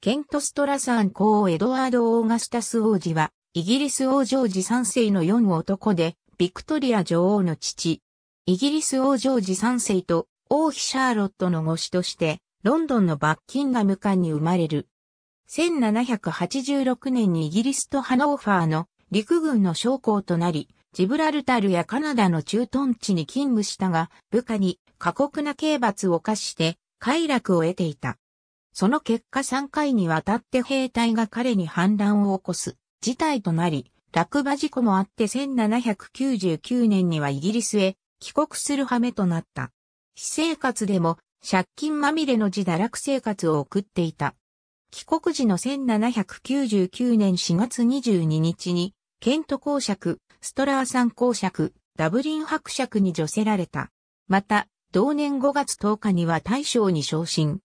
ケント・ストラサン公エドワード・オーガスタス王子は、イギリス王ジョージ3世の4男で、ビクトリア女王の父。イギリス王ジョージ3世と王妃シャーロットの護子として、ロンドンのバッキンガム館に生まれる。1786年にイギリスとハノーファーの陸軍の将校となり、ジブラルタルやカナダの駐屯地に勤務したが、部下に過酷な刑罰を課して、快楽を得ていた。その結果3回にわたって兵隊が彼に反乱を起こす事態となり、落馬事故もあって1799年にはイギリスへ帰国する羽目となった。私生活でも借金まみれの自堕落生活を送っていた。帰国時の1799年4月22日に、ケント公爵、ストラーさん公爵、ダブリン伯爵に助せられた。また、同年5月10日には大将に昇進。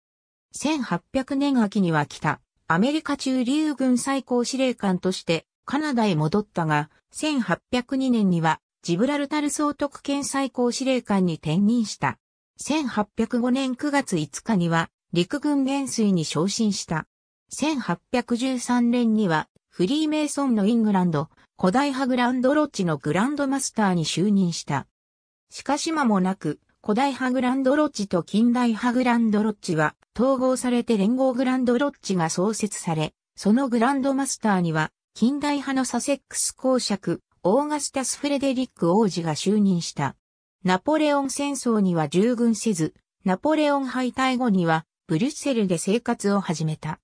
1800年秋には来た、アメリカ中流軍最高司令官としてカナダへ戻ったが、1802年にはジブラルタル総督権最高司令官に転任した。1805年9月5日には陸軍元帥に昇進した。1813年にはフリーメイソンのイングランド、古代派グランドロッジのグランドマスターに就任した。しかし間もなく、古代派グランドロッジと近代派グランドロッジは統合されて連合グランドロッジが創設され、そのグランドマスターには近代派のサセックス公爵、オーガスタス・フレデリック王子が就任した。ナポレオン戦争には従軍せず、ナポレオン敗退後にはブリュッセルで生活を始めた。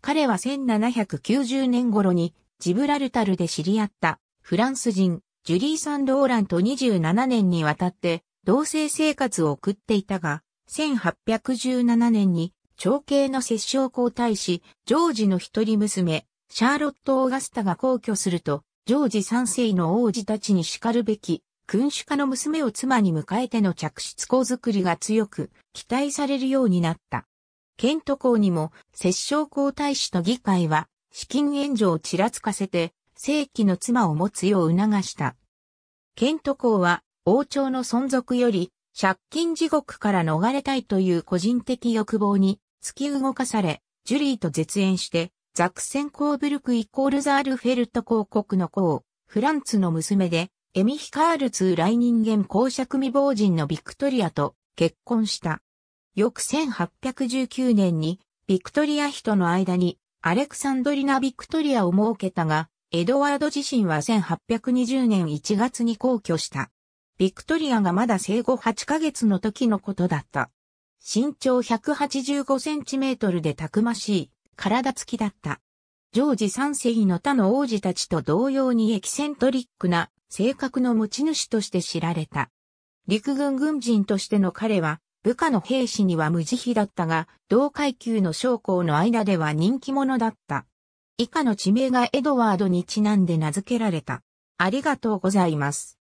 彼は1790年頃にジブラルタルで知り合ったフランス人ジュリー・サン・ローランと27年にわたって同性生活を送っていたが、1817年に長兄の摂政皇太子、ジョージの一人娘、シャーロット・オーガスタが皇居すると、ジョージ三世の王子たちに叱るべき、君主家の娘を妻に迎えての着室校作りが強く期待されるようになった。ケント校にも、摂政皇太子と議会は、資金援助をちらつかせて、正規の妻を持つよう促した。ケント校は、王朝の存続より借金地獄から逃れたいという個人的欲望に突き動かされ、ジュリーと絶縁して、ザクセンコーブルクイコールザールフェルト公国の公、フランツの娘で、エミヒカール2来人間公爵未亡人のビクトリアと結婚した。翌1819年に、ビクトリア人の間に、アレクサンドリナ・ビクトリアを設けたが、エドワード自身は1820年1月に皇居した。ビクトリアがまだ生後8ヶ月の時のことだった。身長185センチメートルでたくましい、体つきだった。ジョージ3世の他の王子たちと同様にエキセントリックな性格の持ち主として知られた。陸軍軍人としての彼は、部下の兵士には無慈悲だったが、同階級の将校の間では人気者だった。以下の地名がエドワードにちなんで名付けられた。ありがとうございます。